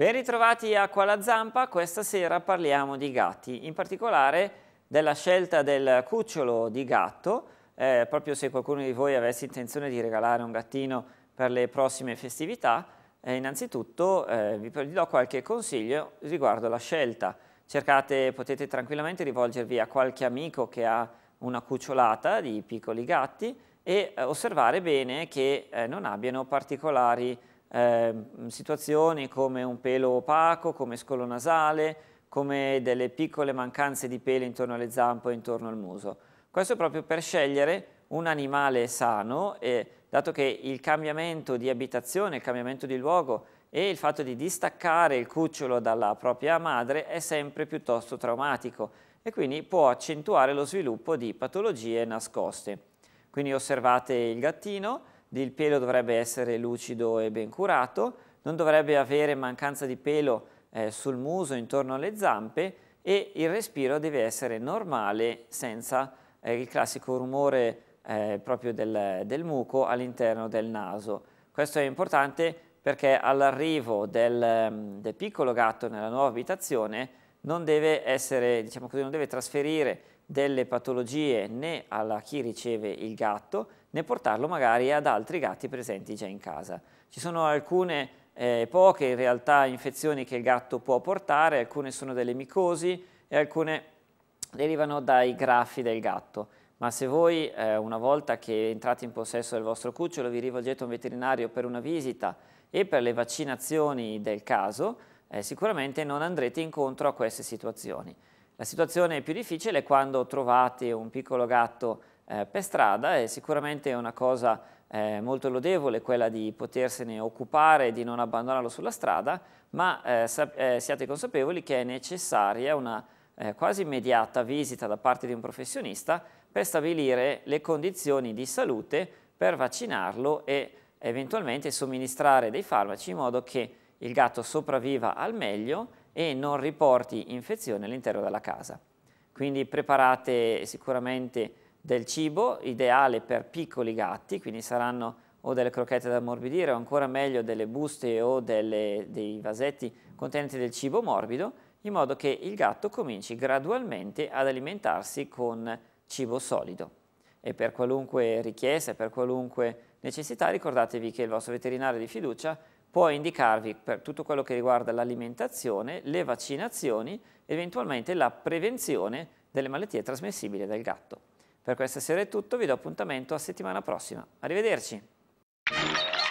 Ben ritrovati a Quala Zampa, questa sera parliamo di gatti, in particolare della scelta del cucciolo di gatto, eh, proprio se qualcuno di voi avesse intenzione di regalare un gattino per le prossime festività, eh, innanzitutto eh, vi do qualche consiglio riguardo alla scelta. Cercate, potete tranquillamente rivolgervi a qualche amico che ha una cucciolata di piccoli gatti e eh, osservare bene che eh, non abbiano particolari eh, situazioni come un pelo opaco, come scolo nasale, come delle piccole mancanze di pelo intorno alle zampe e intorno al muso. Questo proprio per scegliere un animale sano e dato che il cambiamento di abitazione, il cambiamento di luogo e il fatto di distaccare il cucciolo dalla propria madre è sempre piuttosto traumatico e quindi può accentuare lo sviluppo di patologie nascoste. Quindi osservate il gattino il pelo dovrebbe essere lucido e ben curato, non dovrebbe avere mancanza di pelo eh, sul muso, intorno alle zampe e il respiro deve essere normale senza eh, il classico rumore eh, proprio del, del muco all'interno del naso. Questo è importante perché all'arrivo del, mm, del piccolo gatto nella nuova abitazione non deve, essere, diciamo così, non deve trasferire delle patologie né alla chi riceve il gatto né portarlo magari ad altri gatti presenti già in casa. Ci sono alcune eh, poche in realtà infezioni che il gatto può portare, alcune sono delle micosi e alcune derivano dai graffi del gatto. Ma se voi eh, una volta che entrate in possesso del vostro cucciolo vi rivolgete a un veterinario per una visita e per le vaccinazioni del caso, eh, sicuramente non andrete incontro a queste situazioni. La situazione più difficile è quando trovate un piccolo gatto eh, per strada e sicuramente è una cosa eh, molto lodevole quella di potersene occupare e di non abbandonarlo sulla strada, ma eh, eh siate consapevoli che è necessaria una eh, quasi immediata visita da parte di un professionista per stabilire le condizioni di salute per vaccinarlo e eventualmente somministrare dei farmaci in modo che il gatto sopravviva al meglio e non riporti infezioni all'interno della casa. Quindi preparate sicuramente del cibo ideale per piccoli gatti, quindi saranno o delle crocchette da ammorbidire o ancora meglio delle buste o delle, dei vasetti contenenti del cibo morbido, in modo che il gatto cominci gradualmente ad alimentarsi con cibo solido. E per qualunque richiesta, per qualunque necessità, ricordatevi che il vostro veterinario di fiducia può indicarvi per tutto quello che riguarda l'alimentazione, le vaccinazioni, eventualmente la prevenzione delle malattie trasmissibili del gatto. Per questa sera è tutto, vi do appuntamento a settimana prossima. Arrivederci!